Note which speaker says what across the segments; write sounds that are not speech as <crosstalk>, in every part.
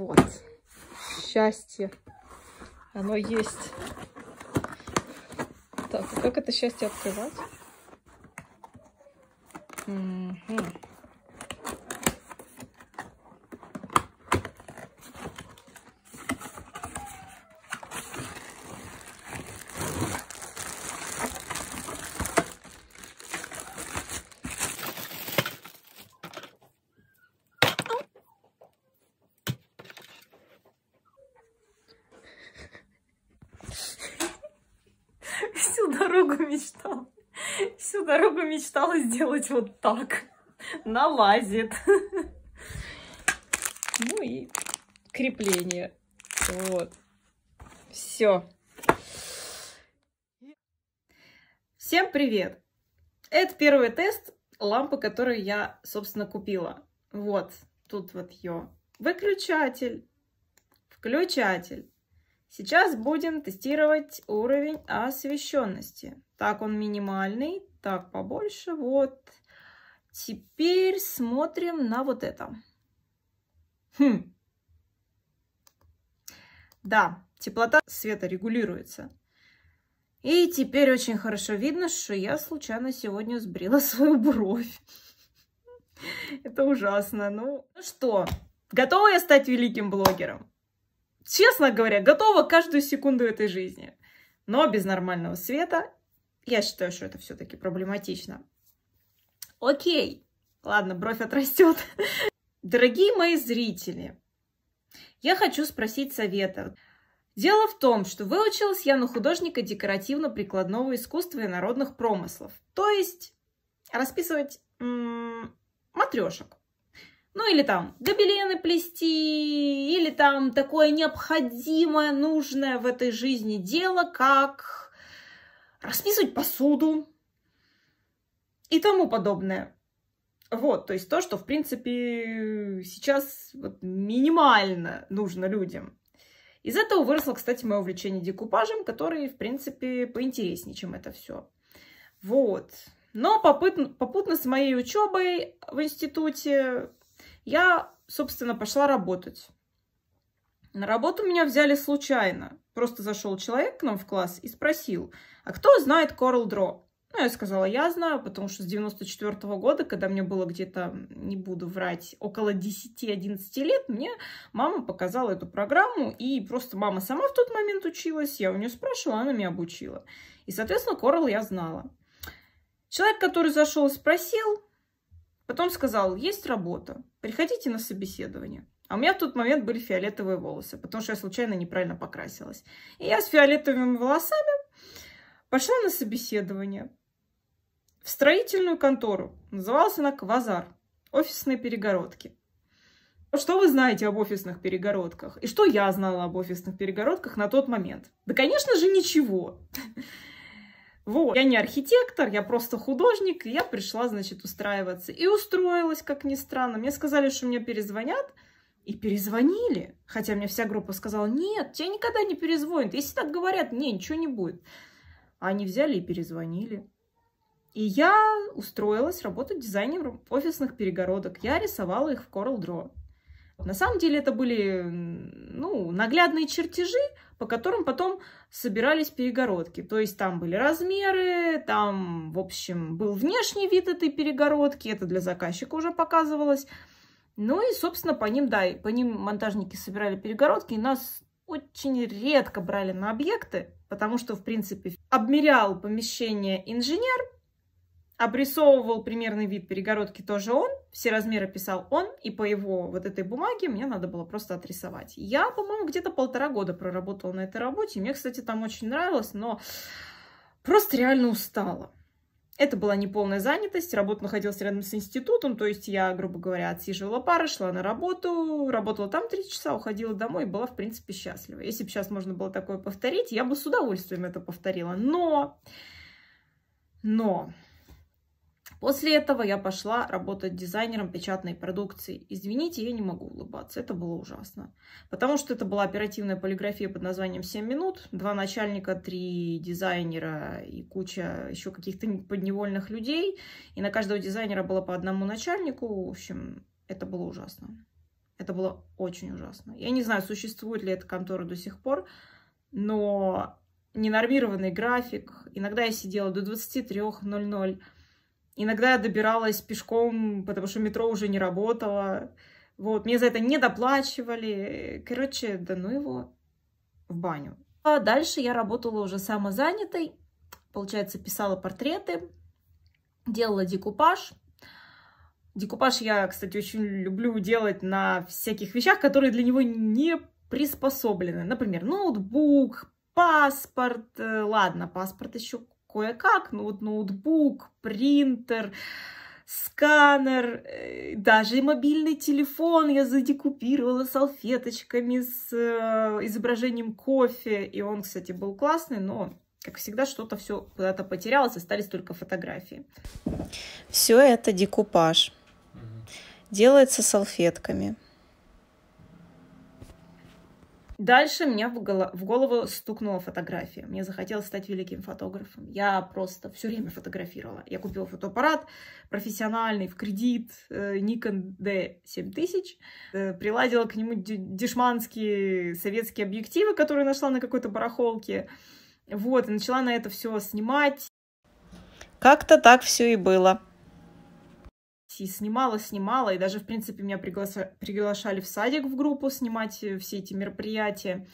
Speaker 1: Вот. Счастье. Оно есть. Так, а как это счастье открывать? Угу. мечтала сделать вот так. Налазит. Ну и крепление. Вот. Все. Всем привет! Это первый тест лампы, которую я, собственно, купила. Вот, тут вот ее выключатель, включатель, Сейчас будем тестировать уровень освещенности. Так он минимальный, так побольше. Вот. Теперь смотрим на вот это. Хм. Да, теплота света регулируется. И теперь очень хорошо видно, что я случайно сегодня сбрила <laughs> свою бровь. Это ужасно. Ну, ну что, готова я стать великим блогером? честно говоря, готова каждую секунду этой жизни. Но без нормального света я считаю, что это все-таки проблематично. Окей, ладно, бровь отрастет. Дорогие мои зрители, я хочу спросить совета. Дело в том, что выучилась я на художника декоративно-прикладного искусства и народных промыслов, то есть расписывать м -м, матрешек. Ну или там гобелены плести, или там такое необходимое, нужное в этой жизни дело, как расписывать посуду и тому подобное. Вот, то есть то, что, в принципе, сейчас вот минимально нужно людям. Из этого выросло, кстати, мое увлечение декупажем, который, в принципе, поинтереснее, чем это все. Вот. Но попутно, попутно с моей учебой в институте я, собственно, пошла работать. На работу меня взяли случайно. Просто зашел человек к нам в класс и спросил, а кто знает Coral Draw? Ну, я сказала, я знаю, потому что с 94 -го года, когда мне было где-то, не буду врать, около 10-11 лет, мне мама показала эту программу, и просто мама сама в тот момент училась, я у нее спрашивала, она меня обучила. И, соответственно, Coral я знала. Человек, который зашел и спросил, Потом сказал, есть работа, приходите на собеседование. А у меня в тот момент были фиолетовые волосы, потому что я случайно неправильно покрасилась. И я с фиолетовыми волосами пошла на собеседование в строительную контору. Называлась она «Квазар». Офисные перегородки. Ну, что вы знаете об офисных перегородках? И что я знала об офисных перегородках на тот момент? Да, конечно же, ничего. Вот. Я не архитектор, я просто художник, и я пришла, значит, устраиваться. И устроилась, как ни странно. Мне сказали, что мне перезвонят, и перезвонили. Хотя мне вся группа сказала, нет, тебя никогда не перезвонят. Если так говорят, не, ничего не будет. А они взяли и перезвонили. И я устроилась работать дизайнером офисных перегородок. Я рисовала их в Coral Draw. На самом деле это были ну, наглядные чертежи, по которым потом собирались перегородки. То есть там были размеры, там, в общем, был внешний вид этой перегородки, это для заказчика уже показывалось. Ну и, собственно, по ним, да, по ним монтажники собирали перегородки, и нас очень редко брали на объекты, потому что, в принципе, обмерял помещение инженер, Обрисовывал примерный вид перегородки тоже он, все размеры писал он, и по его вот этой бумаге мне надо было просто отрисовать. Я, по-моему, где-то полтора года проработала на этой работе, мне, кстати, там очень нравилось, но просто реально устала. Это была неполная занятость, работа находилась рядом с институтом, то есть я, грубо говоря, отсиживала пары, шла на работу, работала там три часа, уходила домой и была, в принципе, счастлива. Если бы сейчас можно было такое повторить, я бы с удовольствием это повторила. Но... Но... После этого я пошла работать дизайнером печатной продукции. Извините, я не могу улыбаться, это было ужасно. Потому что это была оперативная полиграфия под названием «7 минут», два начальника, три дизайнера и куча еще каких-то подневольных людей. И на каждого дизайнера было по одному начальнику. В общем, это было ужасно. Это было очень ужасно. Я не знаю, существует ли эта контора до сих пор, но ненормированный график. Иногда я сидела до 23.00, Иногда я добиралась пешком, потому что метро уже не работало. Вот, мне за это не доплачивали. Короче, да ну его в баню. А дальше я работала уже самозанятой. Получается, писала портреты, делала декупаж. Декупаж я, кстати, очень люблю делать на всяких вещах, которые для него не приспособлены. Например, ноутбук, паспорт. Э, ладно, паспорт еще кое-как, ну вот ноутбук, принтер, сканер, э, даже и мобильный телефон я задекупировала салфеточками с э, изображением кофе. И он, кстати, был классный, но, как всегда, что-то все куда-то потерялось, остались только фотографии. Все это декупаж. Делается салфетками. Дальше меня в, голо в голову стукнула фотография. Мне захотелось стать великим фотографом. Я просто все время фотографировала. Я купила фотоаппарат профессиональный, в кредит, э, Nikon D7000. Э, приладила к нему дешманские советские объективы, которые нашла на какой-то барахолке. Вот, и начала на это все снимать. Как-то так все и было и снимала, снимала, и даже, в принципе, меня пригласа... приглашали в садик в группу снимать э, все эти мероприятия.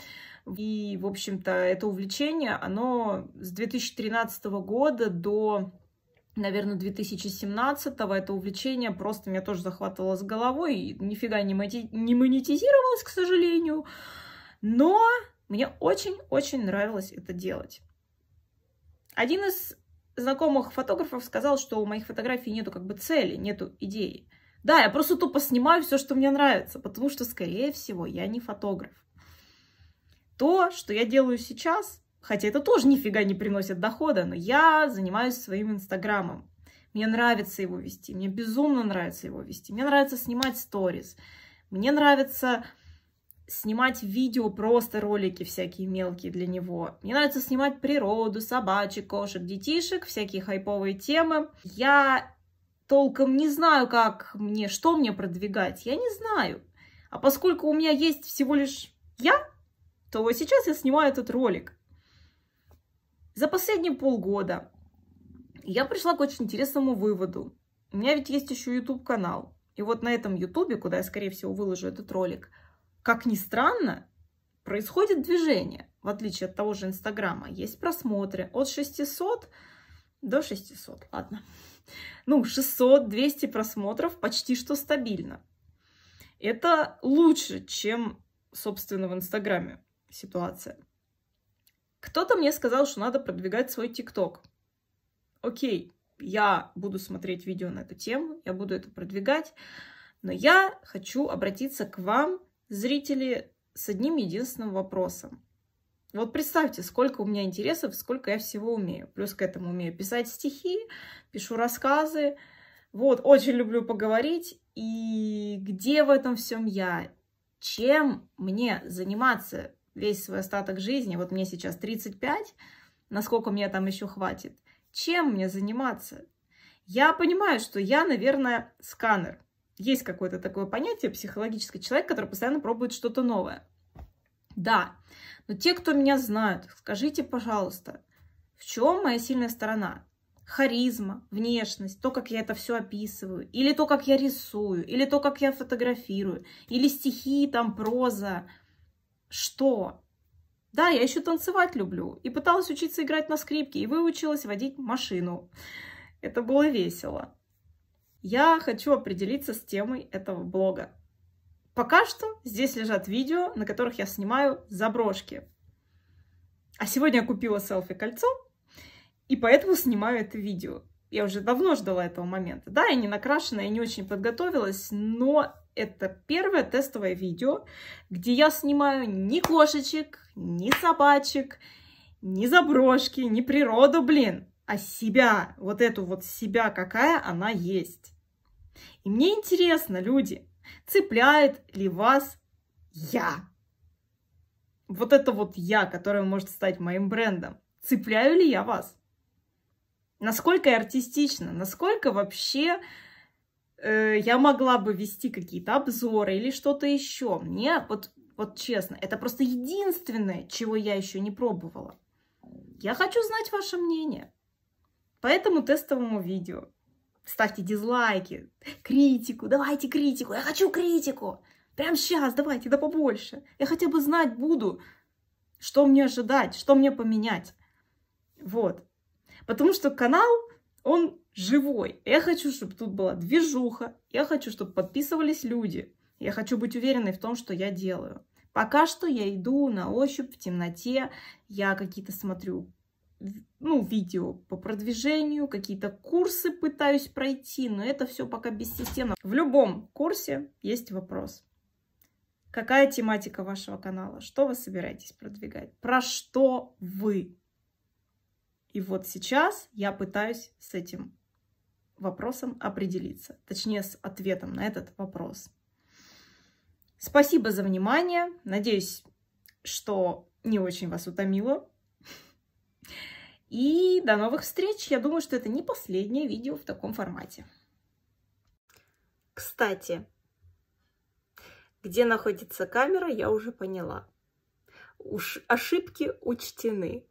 Speaker 1: И, в общем-то, это увлечение, оно с 2013 года до наверное, 2017-го это увлечение просто меня тоже захватывало с головой, и нифига не, мати... не монетизировалось, к сожалению, но мне очень-очень нравилось это делать. Один из знакомых фотографов сказал, что у моих фотографий нету как бы цели, нету идеи. Да, я просто тупо снимаю все, что мне нравится, потому что, скорее всего, я не фотограф. То, что я делаю сейчас, хотя это тоже нифига не приносит дохода, но я занимаюсь своим инстаграмом. Мне нравится его вести, мне безумно нравится его вести. Мне нравится снимать сторис, мне нравится снимать видео, просто ролики всякие мелкие для него. Мне нравится снимать природу, собачек, кошек, детишек, всякие хайповые темы. Я толком не знаю, как мне, что мне продвигать. Я не знаю. А поскольку у меня есть всего лишь я, то сейчас я снимаю этот ролик. За последние полгода я пришла к очень интересному выводу. У меня ведь есть еще YouTube-канал. И вот на этом YouTube, куда я, скорее всего, выложу этот ролик – как ни странно, происходит движение, в отличие от того же Инстаграма. Есть просмотры от 600 до 600, ладно. Ну, 600-200 просмотров почти что стабильно. Это лучше, чем, собственно, в Инстаграме ситуация. Кто-то мне сказал, что надо продвигать свой ТикТок. Окей, я буду смотреть видео на эту тему, я буду это продвигать, но я хочу обратиться к вам зрители с одним единственным вопросом. Вот представьте, сколько у меня интересов, сколько я всего умею. Плюс к этому умею писать стихи, пишу рассказы. Вот, очень люблю поговорить. И где в этом всем я? Чем мне заниматься весь свой остаток жизни? Вот мне сейчас 35, насколько мне там еще хватит. Чем мне заниматься? Я понимаю, что я, наверное, сканер. Есть какое-то такое понятие психологический человек, который постоянно пробует что-то новое. Да, но те, кто меня знают, скажите, пожалуйста, в чем моя сильная сторона? Харизма, внешность, то, как я это все описываю, или то, как я рисую, или то, как я фотографирую, или стихи, там, проза. Что? Да, я еще танцевать люблю. И пыталась учиться играть на скрипке, и выучилась водить машину. Это было весело я хочу определиться с темой этого блога. Пока что здесь лежат видео, на которых я снимаю заброшки. А сегодня я купила селфи-кольцо, и поэтому снимаю это видео. Я уже давно ждала этого момента. Да, я не накрашена, я не очень подготовилась, но это первое тестовое видео, где я снимаю ни кошечек, ни собачек, ни заброшки, ни природу, блин, а себя, вот эту вот себя, какая она есть. И мне интересно, люди, цепляет ли вас я? Вот это вот я, которое может стать моим брендом. Цепляю ли я вас? Насколько я артистична? Насколько вообще э, я могла бы вести какие-то обзоры или что-то еще? Мне вот, вот честно, это просто единственное, чего я еще не пробовала. Я хочу знать ваше мнение. Поэтому тестовому видео ставьте дизлайки, критику, давайте критику, я хочу критику. Прям сейчас, давайте, да побольше. Я хотя бы знать буду, что мне ожидать, что мне поменять. Вот. Потому что канал, он живой. Я хочу, чтобы тут была движуха. Я хочу, чтобы подписывались люди. Я хочу быть уверенной в том, что я делаю. Пока что я иду на ощупь в темноте, я какие-то смотрю ну, видео по продвижению, какие-то курсы пытаюсь пройти, но это все пока бессистемно. В любом курсе есть вопрос. Какая тематика вашего канала? Что вы собираетесь продвигать? Про что вы? И вот сейчас я пытаюсь с этим вопросом определиться, точнее с ответом на этот вопрос. Спасибо за внимание. Надеюсь, что не очень вас утомило и до новых встреч. Я думаю, что это не последнее видео в таком формате. Кстати, где находится камера, я уже поняла. Уж ошибки учтены.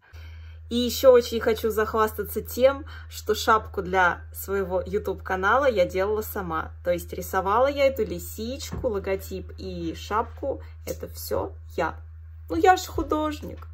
Speaker 1: И еще очень хочу захвастаться тем, что шапку для своего YouTube-канала я делала сама. То есть рисовала я эту лисичку, логотип и шапку. Это все я. Ну, я же художник.